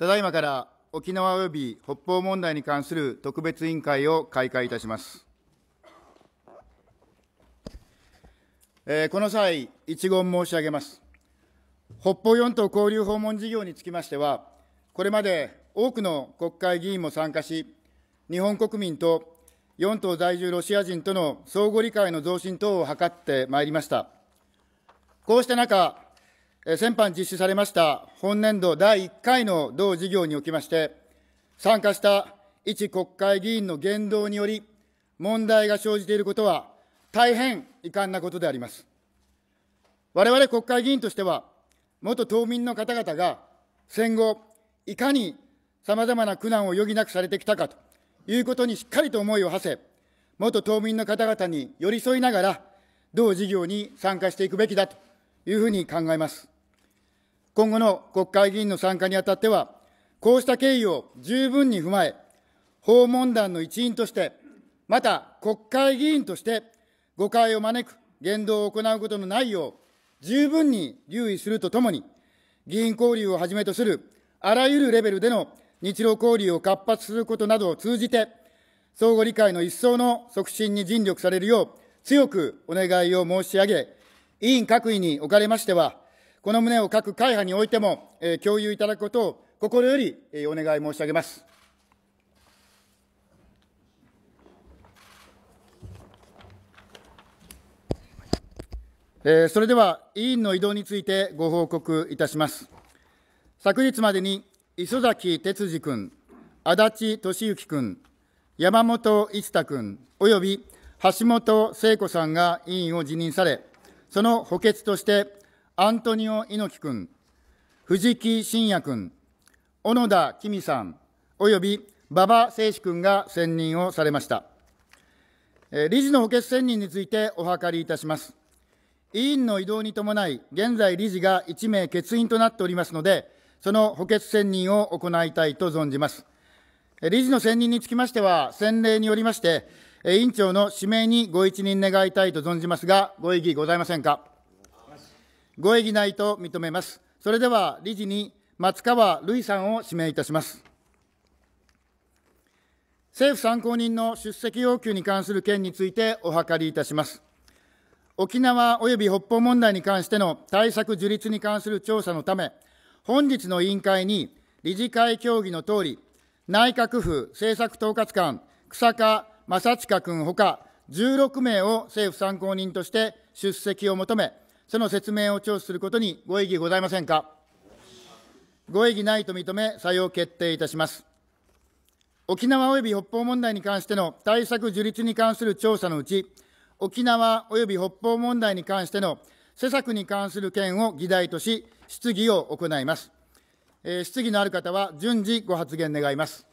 ただいまから沖縄及び北方問題に関する特別委員会を開会いたします。えー、この際、一言申し上げます。北方四島交流訪問事業につきましては、これまで多くの国会議員も参加し、日本国民と四島在住ロシア人との相互理解の増進等を図ってまいりました。こうした中、先般実施されました本年度第1回の同事業におきまして、参加した一国会議員の言動により、問題が生じていることは、大変遺憾なことであります。我々国会議員としては、元島民の方々が戦後、いかにさまざまな苦難を余儀なくされてきたかということにしっかりと思いを馳せ、元島民の方々に寄り添いながら、同事業に参加していくべきだというふうに考えます。今後の国会議員の参加にあたっては、こうした経緯を十分に踏まえ、訪問団の一員として、また国会議員として、誤解を招く言動を行うことのないよう、十分に留意するとともに、議員交流をはじめとするあらゆるレベルでの日露交流を活発することなどを通じて、相互理解の一層の促進に尽力されるよう、強くお願いを申し上げ、委員各位におかれましては、この旨を各会派においても、えー、共有いただくことを心より、えー、お願い申し上げます。えー、それでは委員の移動についてご報告いたします。昨日までに磯崎哲司君、足立俊之君、山本一太君、および橋本聖子さんが委員を辞任され、その補欠として、アントニオ猪木君、藤木真也君、小野田紀美さん、および馬場誠司君が選任をされました。理事の補欠選任についてお諮りいたします。委員の移動に伴い、現在理事が1名欠員となっておりますので、その補欠選任を行いたいと存じます。理事の選任につきましては、先例によりまして、委員長の指名にご一任願いたいと存じますが、ご異議ございませんか。ご異議ないと認めます。それでは理事に松川るいさんを指名いたします。政府参考人の出席要求に関する件についてお諮りいたします。沖縄及び北方問題に関しての対策樹立に関する調査のため、本日の委員会に理事会協議のとおり、内閣府政策統括官、草加正親君ほか16名を政府参考人として出席を求め、その説明を聴取することにご異議ございませんか。ご異議ないと認め、採用決定いたします。沖縄及び北方問題に関しての対策樹立に関する調査のうち、沖縄及び北方問題に関しての施策に関する件を議題とし、質疑を行います。えー、質疑のある方は順次ご発言願います。